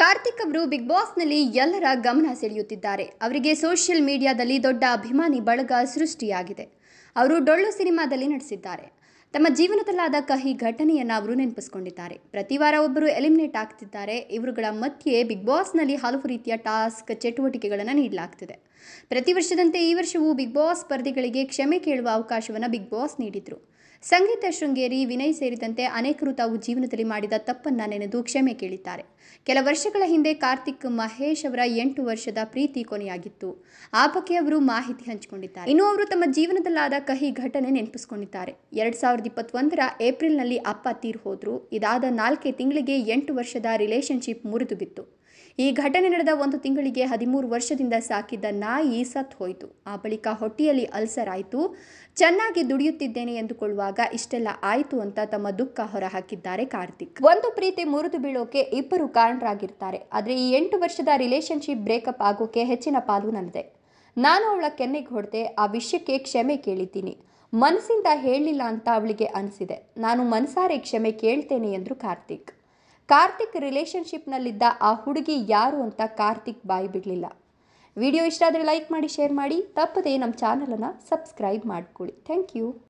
ಕಾರ್ತಿಕ್ ಅವರು ಬಿಗ್ ಬಾಸ್ನಲ್ಲಿ ಎಲ್ಲರ ಗಮನ ಸೆಳೆಯುತ್ತಿದ್ದಾರೆ ಅವರಿಗೆ ಸೋಷಿಯಲ್ ಮೀಡಿಯಾದಲ್ಲಿ ದೊಡ್ಡ ಅಭಿಮಾನಿ ಬಳಗ ಸೃಷ್ಟಿಯಾಗಿದೆ ಅವರು ಡೊಳ್ಳು ಸಿನಿಮಾದಲ್ಲಿ ನಟಿಸಿದ್ದಾರೆ ತಮ್ಮ ಜೀವನದಲ್ಲಾದ ಕಹಿ ಘಟನೆಯನ್ನು ಅವರು ನೆನಪಿಸ್ಕೊಂಡಿದ್ದಾರೆ ಪ್ರತಿ ವಾರ ಒಬ್ಬರು ಎಲಿಮಿನೇಟ್ ಆಗ್ತಿದ್ದಾರೆ ಇವರುಗಳ ಮಧ್ಯೆ ಬಿಗ್ ಬಾಸ್ನಲ್ಲಿ ಹಲವು ರೀತಿಯ ಟಾಸ್ಕ್ ಚಟುವಟಿಕೆಗಳನ್ನು ನೀಡಲಾಗ್ತಿದೆ ಪ್ರತಿ ವರ್ಷದಂತೆ ಈ ವರ್ಷವೂ ಬಿಗ್ ಬಾಸ್ ಸ್ಪರ್ಧಿಗಳಿಗೆ ಕ್ಷಮೆ ಕೇಳುವ ಅವಕಾಶವನ್ನು ಬಿಗ್ ಬಾಸ್ ನೀಡಿದ್ರು ಸಂಗೀತ ಶೃಂಗೇರಿ ವಿನಯ್ ಸೇರಿದಂತೆ ಅನೇಕರು ತಾವು ಜೀವನದಲ್ಲಿ ಮಾಡಿದ ತಪ್ಪನ್ನ ನೆನೆದು ಕ್ಷಮೆ ಕೇಳಿದ್ದಾರೆ ಕೆಲ ವರ್ಷಗಳ ಹಿಂದೆ ಕಾರ್ತಿಕ್ ಮಹೇಶ್ ಅವರ ಎಂಟು ವರ್ಷದ ಪ್ರೀತಿ ಕೊನೆಯಾಗಿತ್ತು ಆ ಬಗ್ಗೆ ಅವರು ಮಾಹಿತಿ ಹಂಚಿಕೊಂಡಿದ್ದಾರೆ ಇನ್ನು ಅವರು ತಮ್ಮ ಜೀವನದಲ್ಲಾದ ಕಹಿ ಘಟನೆ ನೆನಪಿಸಿಕೊಂಡಿದ್ದಾರೆ ಎರಡ್ ಸಾವಿರದ ಸಾವಿರದ ಇಪ್ಪತ್ತೊಂದರ ಏಪ್ರಿಲ್ನಲ್ಲಿ ಅಪ್ಪ ತೀರ್ ಹೋದರು ಇದಾದ ನಾಲ್ಕೇ ತಿಂಗಳಿಗೆ ಎಂಟು ವರ್ಷದ ರಿಲೇಷನ್ಶಿಪ್ ಮುರಿದು ಬಿತ್ತು ಈ ಘಟನೆ ನಡೆದ ಒಂದು ತಿಂಗಳಿಗೆ ಹದಿಮೂರು ವರ್ಷದಿಂದ ಸಾಕಿದ್ದ ನಾಯಿ ಸತ್ತು ಹೋಯಿತು ಆ ಬಳಿಕ ಹೊಟ್ಟೆಯಲ್ಲಿ ಅಲ್ಸರ್ ಆಯಿತು ಚೆನ್ನಾಗಿ ದುಡಿಯುತ್ತಿದ್ದೇನೆ ಎಂದುಕೊಳ್ಳುವಾಗ ಇಷ್ಟೆಲ್ಲ ಆಯಿತು ಅಂತ ತಮ್ಮ ದುಃಖ ಹೊರಹಾಕಿದ್ದಾರೆ ಕಾರ್ತಿಕ್ ಒಂದು ಪ್ರೀತಿ ಮುರಿದು ಬೀಳೋಕೆ ಇಬ್ಬರು ಕಾರಣರಾಗಿರ್ತಾರೆ ಆದರೆ ಈ ಎಂಟು ವರ್ಷದ ರಿಲೇಷನ್ಶಿಪ್ ಬ್ರೇಕಪ್ ಆಗೋಕೆ ಹೆಚ್ಚಿನ ಪಾಲು ನನ್ನದೆ ನಾನು ಅವಳ ಕೆನ್ನೆಗೆ ಹೊಡೆದೆ ಆ ವಿಷಯಕ್ಕೆ ಕ್ಷಮೆ ಕೇಳಿದ್ದೀನಿ ಮನಸ್ಸಿಂದ ಹೇಳಲಿಲ್ಲ ಅಂತ ಅವಳಿಗೆ ಅನಿಸಿದೆ ನಾನು ಮನಸಾರೆ ಕ್ಷಮೆ ಕೇಳ್ತೇನೆ ಎಂದರು ಕಾರ್ತಿಕ್ ಕಾರ್ತಿಕ್ ರಿಲೇಷನ್ಶಿಪ್ನಲ್ಲಿದ್ದ ಆ ಹುಡುಗಿ ಯಾರು ಅಂತ ಕಾರ್ತಿಕ್ ಬಾಯಿ ಬಿಡಲಿಲ್ಲ ವಿಡಿಯೋ ಇಷ್ಟ ಆದರೆ ಲೈಕ್ ಮಾಡಿ ಶೇರ್ ಮಾಡಿ ತಪ್ಪದೇ ನಮ್ಮ ಚಾನಲನ್ನು ಸಬ್ಸ್ಕ್ರೈಬ್ ಮಾಡಿಕೊಳ್ಳಿ ಥ್ಯಾಂಕ್ ಯು